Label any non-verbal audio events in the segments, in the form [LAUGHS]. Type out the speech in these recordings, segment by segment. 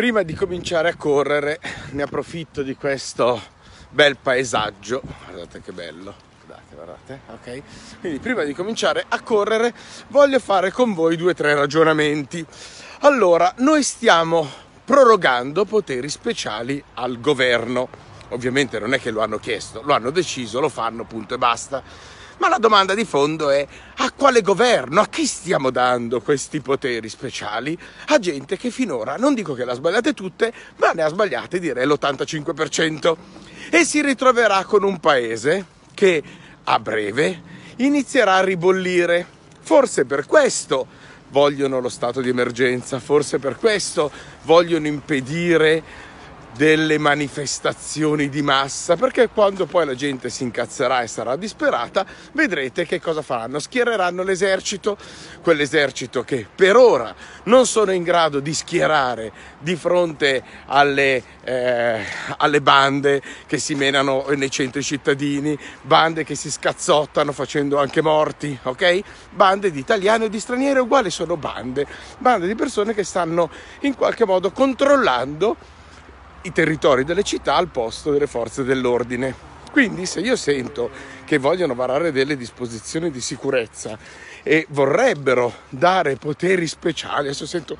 prima di cominciare a correre ne approfitto di questo bel paesaggio guardate che bello guardate guardate ok quindi prima di cominciare a correre voglio fare con voi due o tre ragionamenti allora noi stiamo prorogando poteri speciali al governo ovviamente non è che lo hanno chiesto lo hanno deciso lo fanno punto e basta ma la domanda di fondo è a quale governo, a chi stiamo dando questi poteri speciali? A gente che finora, non dico che le ha sbagliate tutte, ma ne ha sbagliate direi l'85%. E si ritroverà con un paese che a breve inizierà a ribollire. Forse per questo vogliono lo stato di emergenza, forse per questo vogliono impedire delle manifestazioni di massa, perché quando poi la gente si incazzerà e sarà disperata, vedrete che cosa faranno. Schiereranno l'esercito, quell'esercito che per ora non sono in grado di schierare di fronte alle, eh, alle bande che si menano nei centri cittadini, bande che si scazzottano facendo anche morti, ok? Bande di italiani o di stranieri uguali sono bande, bande di persone che stanno in qualche modo controllando i territori delle città al posto delle forze dell'ordine. Quindi se io sento che vogliono varare delle disposizioni di sicurezza e vorrebbero dare poteri speciali, adesso sento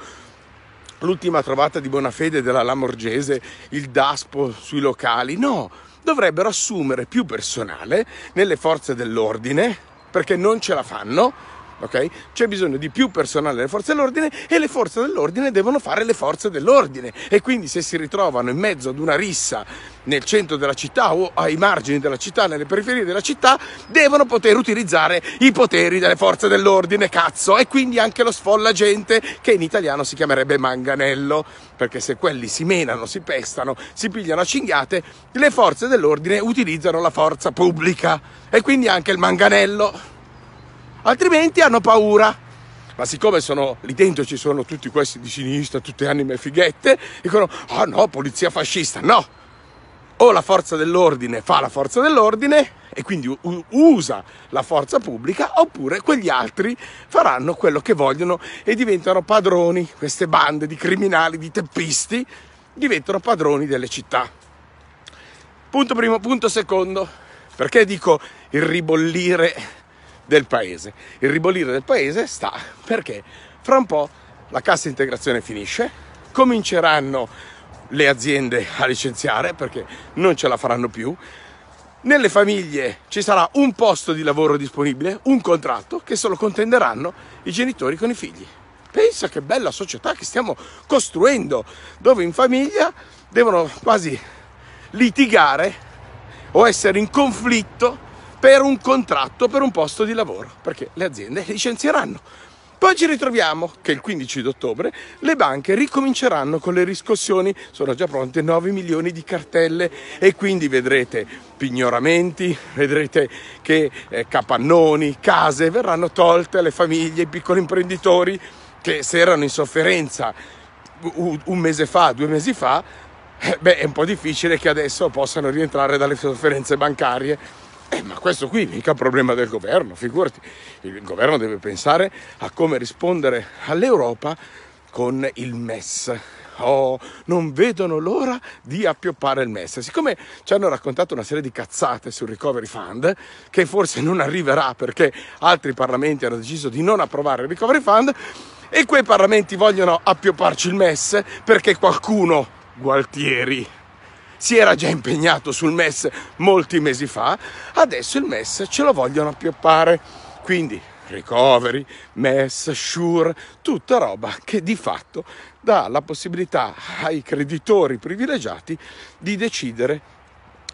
l'ultima trovata di buona fede della Lamorgese, il DASPO sui locali, no, dovrebbero assumere più personale nelle forze dell'ordine perché non ce la fanno Okay? C'è bisogno di più personale delle forze dell'ordine e le forze dell'ordine devono fare le forze dell'ordine e quindi se si ritrovano in mezzo ad una rissa nel centro della città o ai margini della città, nelle periferie della città, devono poter utilizzare i poteri delle forze dell'ordine, cazzo, e quindi anche lo sfolla gente che in italiano si chiamerebbe manganello, perché se quelli si menano, si pestano, si pigliano a cinghiate, le forze dell'ordine utilizzano la forza pubblica e quindi anche il manganello altrimenti hanno paura. Ma siccome sono, lì dentro ci sono tutti questi di sinistra, tutte anime fighette, dicono, ah oh no, polizia fascista, no! O la forza dell'ordine fa la forza dell'ordine e quindi usa la forza pubblica, oppure quegli altri faranno quello che vogliono e diventano padroni, queste bande di criminali, di teppisti, diventano padroni delle città. Punto primo, punto secondo, perché dico il ribollire del paese. Il ribollire del paese sta perché fra un po' la cassa integrazione finisce, cominceranno le aziende a licenziare perché non ce la faranno più. Nelle famiglie ci sarà un posto di lavoro disponibile, un contratto che se lo contenderanno i genitori con i figli. Pensa che bella società che stiamo costruendo, dove in famiglia devono quasi litigare o essere in conflitto per un contratto, per un posto di lavoro, perché le aziende licenzieranno. Poi ci ritroviamo che il 15 ottobre le banche ricominceranno con le riscossioni, sono già pronte 9 milioni di cartelle e quindi vedrete pignoramenti, vedrete che eh, capannoni, case verranno tolte alle famiglie, ai piccoli imprenditori che se erano in sofferenza un mese fa, due mesi fa, eh, beh è un po' difficile che adesso possano rientrare dalle sofferenze bancarie eh, ma questo qui mica è un problema del governo, figurati. Il governo deve pensare a come rispondere all'Europa con il MES. Oh, non vedono l'ora di appioppare il MES. Siccome ci hanno raccontato una serie di cazzate sul Recovery Fund, che forse non arriverà perché altri parlamenti hanno deciso di non approvare il Recovery Fund, e quei parlamenti vogliono appiopparci il MES perché qualcuno, Gualtieri, si era già impegnato sul MES molti mesi fa, adesso il MES ce lo vogliono appioppare. Quindi recovery, MES, SURE, tutta roba che di fatto dà la possibilità ai creditori privilegiati di decidere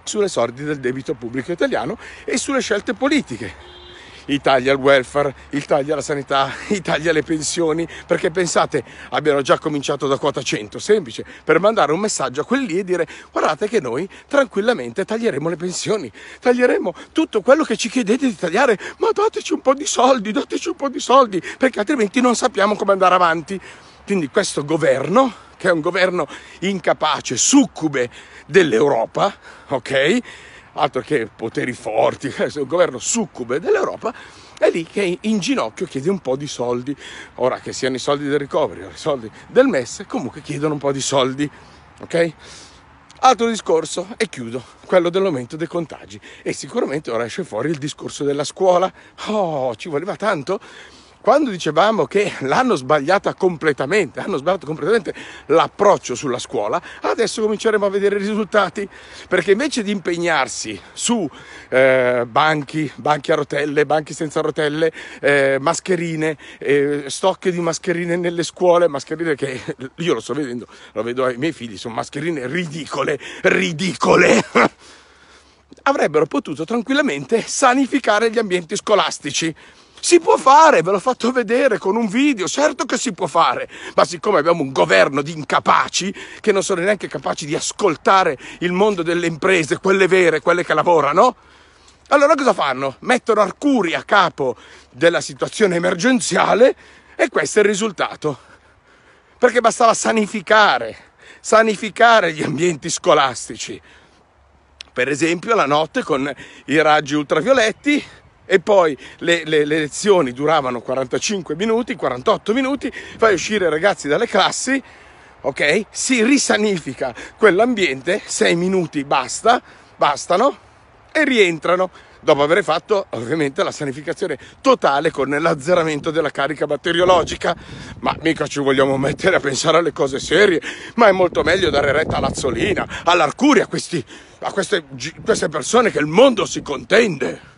sulle sorti del debito pubblico italiano e sulle scelte politiche i tagli al welfare, i tagli alla sanità, [LAUGHS] i tagli alle pensioni, perché pensate abbiano già cominciato da quota 100, semplice, per mandare un messaggio a quelli e dire guardate che noi tranquillamente taglieremo le pensioni, taglieremo tutto quello che ci chiedete di tagliare, ma dateci un po' di soldi, dateci un po' di soldi, perché altrimenti non sappiamo come andare avanti. Quindi questo governo, che è un governo incapace, succube dell'Europa, ok? altro che poteri forti, eh, un governo succube dell'Europa, è lì che in ginocchio chiede un po' di soldi, ora che siano i soldi del ricovero, i soldi del MES, comunque chiedono un po' di soldi, ok? Altro discorso e chiudo, quello dell'aumento dei contagi e sicuramente ora esce fuori il discorso della scuola. Oh, ci voleva tanto? quando dicevamo che l'hanno sbagliata completamente, hanno sbagliato completamente l'approccio sulla scuola, adesso cominceremo a vedere i risultati, perché invece di impegnarsi su eh, banchi, banchi a rotelle, banchi senza rotelle, eh, mascherine, eh, stocche di mascherine nelle scuole, mascherine che [LAUGHS] io lo sto vedendo, lo vedo ai miei figli, sono mascherine ridicole, ridicole. [LAUGHS] avrebbero potuto tranquillamente sanificare gli ambienti scolastici si può fare, ve l'ho fatto vedere con un video, certo che si può fare, ma siccome abbiamo un governo di incapaci che non sono neanche capaci di ascoltare il mondo delle imprese, quelle vere, quelle che lavorano, allora cosa fanno? Mettono Arcuri a capo della situazione emergenziale e questo è il risultato. Perché bastava sanificare, sanificare gli ambienti scolastici. Per esempio la notte con i raggi ultravioletti e poi le, le, le, lezioni duravano 45 minuti, 48 minuti, fai uscire i ragazzi dalle classi, ok? Si risanifica quell'ambiente, 6 minuti basta, bastano e rientrano dopo aver fatto ovviamente la sanificazione totale con l'azzeramento della carica batteriologica. Ma mica ci vogliamo mettere a pensare alle cose serie, ma è molto meglio dare retta all'azzolina, all'arcuria, a, questi, a queste, queste persone che il mondo si contende.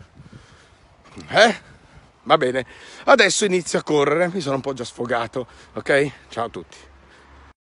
Eh? Va bene, adesso inizio a correre, mi sono un po' già sfogato, ok? Ciao a tutti.